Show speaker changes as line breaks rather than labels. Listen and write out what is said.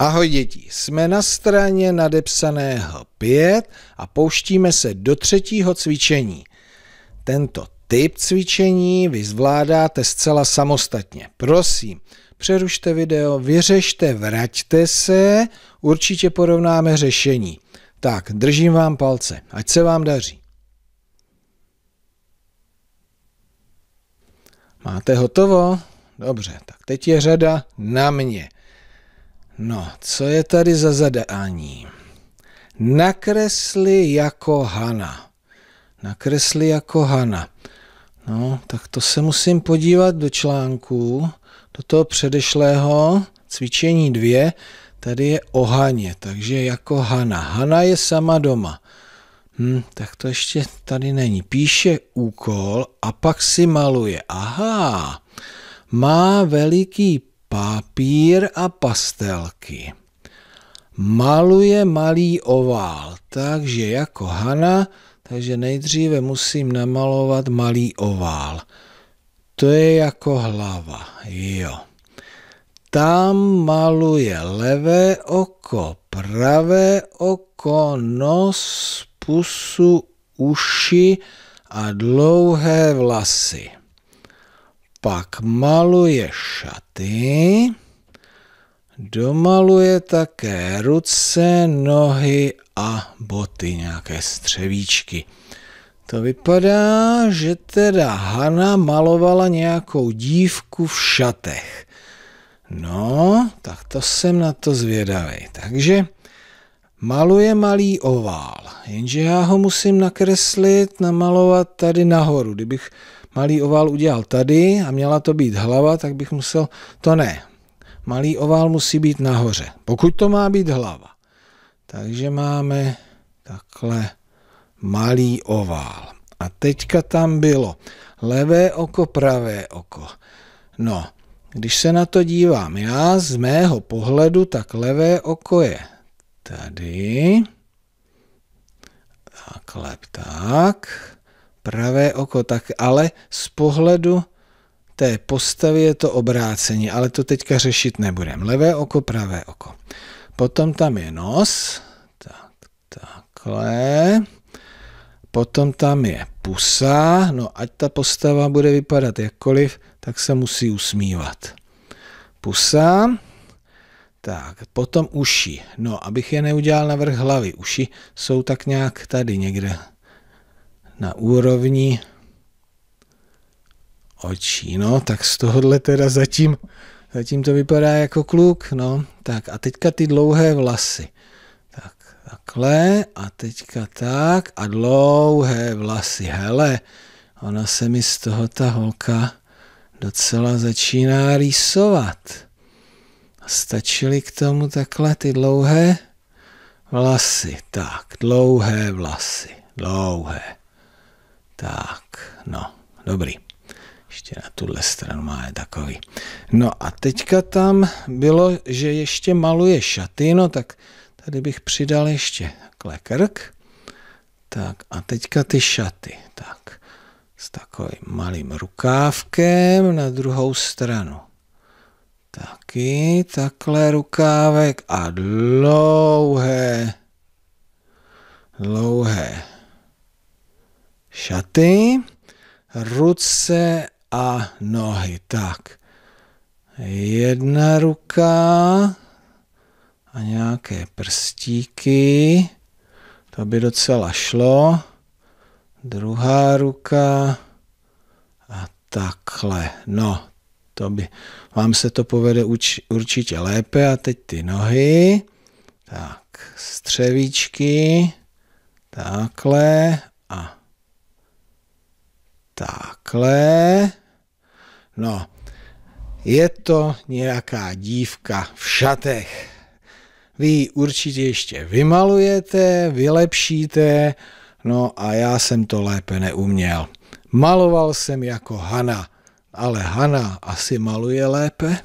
Ahoj děti, jsme na straně nadepsaného 5 a pouštíme se do třetího cvičení. Tento typ cvičení vy zvládáte zcela samostatně. Prosím, přerušte video, vyřešte, vraťte se, určitě porovnáme řešení. Tak, držím vám palce, ať se vám daří. Máte hotovo? Dobře, tak teď je řada na mě. No, co je tady za zadání? Nakresli jako Hana. Nakresli jako Hana. No, tak to se musím podívat do článku, do toho předešlého cvičení dvě. Tady je o Haně, takže jako Hana. Hana je sama doma. Hm, tak to ještě tady není. Píše úkol a pak si maluje. Aha, má veliký Papír a pastelky. Maluje malý ovál, takže jako Hana, takže nejdříve musím namalovat malý ovál. To je jako hlava, jo. Tam maluje levé oko, pravé oko, nos, pusu, uši a dlouhé vlasy pak maluje šaty, domaluje také ruce, nohy a boty, nějaké střevíčky. To vypadá, že teda Hana malovala nějakou dívku v šatech. No, tak to jsem na to zvědavý. Takže maluje malý ovál, jenže já ho musím nakreslit, namalovat tady nahoru. Kdybych malý ovál udělal tady a měla to být hlava, tak bych musel, to ne. Malý ovál musí být nahoře, pokud to má být hlava. Takže máme takhle malý ovál. A teďka tam bylo levé oko, pravé oko. No, když se na to dívám já z mého pohledu, tak levé oko je tady. Takhle, tak pravé oko, tak ale z pohledu té postavy je to obrácení, ale to teďka řešit nebudeme. Levé oko, pravé oko. Potom tam je nos, tak, takhle. Potom tam je pusa, no ať ta postava bude vypadat jakkoliv, tak se musí usmívat. Pusa, tak, potom uši. No, abych je neudělal na vrch hlavy. Uši jsou tak nějak tady někde na úrovni očí, no, tak z tohohle teda zatím, zatím to vypadá jako kluk, no, tak a teďka ty dlouhé vlasy, tak takhle a teďka tak a dlouhé vlasy, hele, ona se mi z toho ta holka docela začíná rýsovat. Stačily k tomu takhle ty dlouhé vlasy, tak, dlouhé vlasy, dlouhé. Tak, no, dobrý. Ještě na tuhle stranu je takový. No a teďka tam bylo, že ještě maluje šaty, no tak tady bych přidal ještě takhle krk. Tak a teďka ty šaty. Tak s takovým malým rukávkem na druhou stranu. Taky takhle rukávek a dlouhé, dlouhé ty, ruce a nohy. Tak, jedna ruka a nějaké prstíky, to by docela šlo. Druhá ruka a takhle. No, to by, vám se to povede uč, určitě lépe. A teď ty nohy. Tak, střevíčky, takhle a Takhle. No, je to nějaká dívka v šatech. Vy ji určitě ještě vymalujete, vylepšíte, no a já jsem to lépe neuměl. Maloval jsem jako Hana, ale Hana asi maluje lépe.